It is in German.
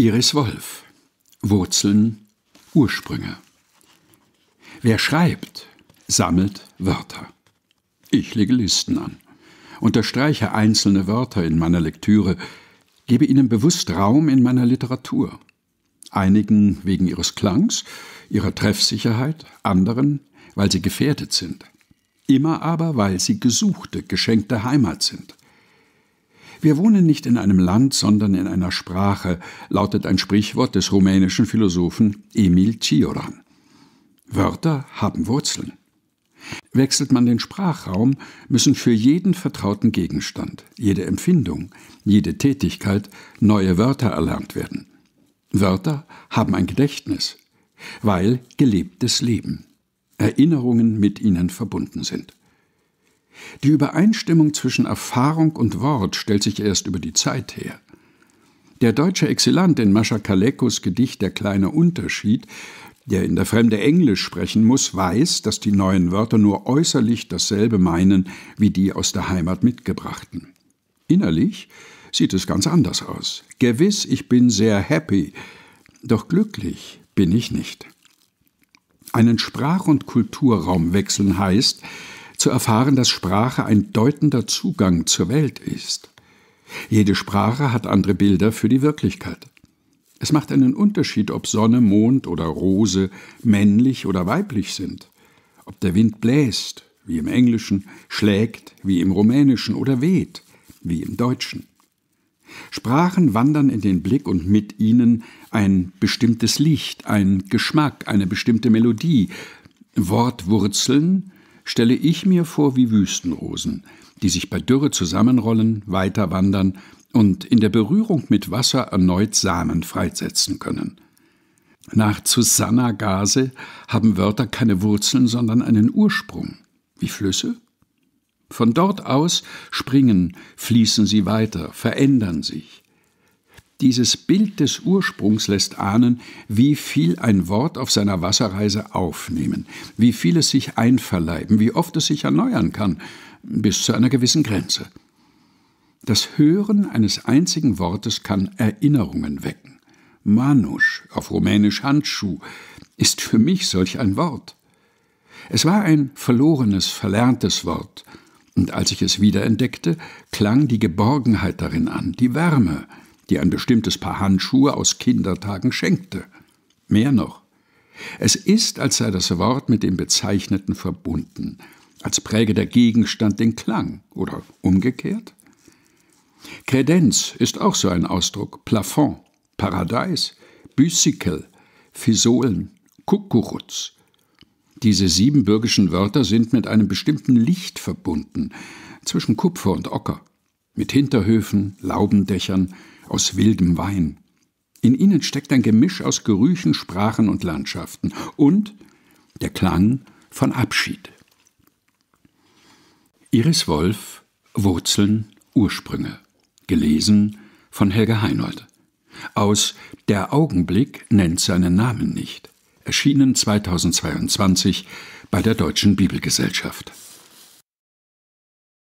Iris Wolf Wurzeln, Ursprünge. Wer schreibt, sammelt Wörter. Ich lege Listen an, unterstreiche einzelne Wörter in meiner Lektüre, gebe ihnen bewusst Raum in meiner Literatur. Einigen wegen ihres Klangs, ihrer Treffsicherheit, anderen, weil sie gefährdet sind. Immer aber, weil sie gesuchte, geschenkte Heimat sind. Wir wohnen nicht in einem Land, sondern in einer Sprache, lautet ein Sprichwort des rumänischen Philosophen Emil Cioran. Wörter haben Wurzeln. Wechselt man den Sprachraum, müssen für jeden vertrauten Gegenstand, jede Empfindung, jede Tätigkeit neue Wörter erlernt werden. Wörter haben ein Gedächtnis, weil gelebtes Leben, Erinnerungen mit ihnen verbunden sind. Die Übereinstimmung zwischen Erfahrung und Wort stellt sich erst über die Zeit her. Der deutsche Exzellent in Mascha Kalekos Gedicht Der kleine Unterschied, der in der Fremde Englisch sprechen muss, weiß, dass die neuen Wörter nur äußerlich dasselbe meinen wie die aus der Heimat mitgebrachten. Innerlich sieht es ganz anders aus. Gewiss, ich bin sehr happy, doch glücklich bin ich nicht. Einen Sprach- und Kulturraum wechseln heißt, zu erfahren, dass Sprache ein deutender Zugang zur Welt ist. Jede Sprache hat andere Bilder für die Wirklichkeit. Es macht einen Unterschied, ob Sonne, Mond oder Rose männlich oder weiblich sind, ob der Wind bläst, wie im Englischen, schlägt, wie im Rumänischen oder weht, wie im Deutschen. Sprachen wandern in den Blick und mit ihnen ein bestimmtes Licht, ein Geschmack, eine bestimmte Melodie. Wortwurzeln stelle ich mir vor wie Wüstenrosen, die sich bei Dürre zusammenrollen, weiter wandern und in der Berührung mit Wasser erneut Samen freisetzen können. Nach Susanna Gase haben Wörter keine Wurzeln, sondern einen Ursprung, wie Flüsse. Von dort aus springen, fließen sie weiter, verändern sich. Dieses Bild des Ursprungs lässt ahnen, wie viel ein Wort auf seiner Wasserreise aufnehmen, wie viel es sich einverleiben, wie oft es sich erneuern kann, bis zu einer gewissen Grenze. Das Hören eines einzigen Wortes kann Erinnerungen wecken. Manusch, auf Rumänisch Handschuh, ist für mich solch ein Wort. Es war ein verlorenes, verlerntes Wort, und als ich es wiederentdeckte, klang die Geborgenheit darin an, die Wärme, die ein bestimmtes Paar Handschuhe aus Kindertagen schenkte. Mehr noch. Es ist, als sei das Wort mit dem Bezeichneten verbunden, als präge der Gegenstand den Klang oder umgekehrt. Kredenz ist auch so ein Ausdruck, Plafond, Paradeis, Büsikel, Fisolen, Kuckurutz. Diese siebenbürgischen Wörter sind mit einem bestimmten Licht verbunden, zwischen Kupfer und Ocker, mit Hinterhöfen, Laubendächern, aus wildem Wein. In ihnen steckt ein Gemisch aus Gerüchen, Sprachen und Landschaften und der Klang von Abschied. Iris Wolf Wurzeln, Ursprünge. Gelesen von Helga Heinold. Aus Der Augenblick nennt seinen Namen nicht. Erschienen 2022 bei der Deutschen Bibelgesellschaft.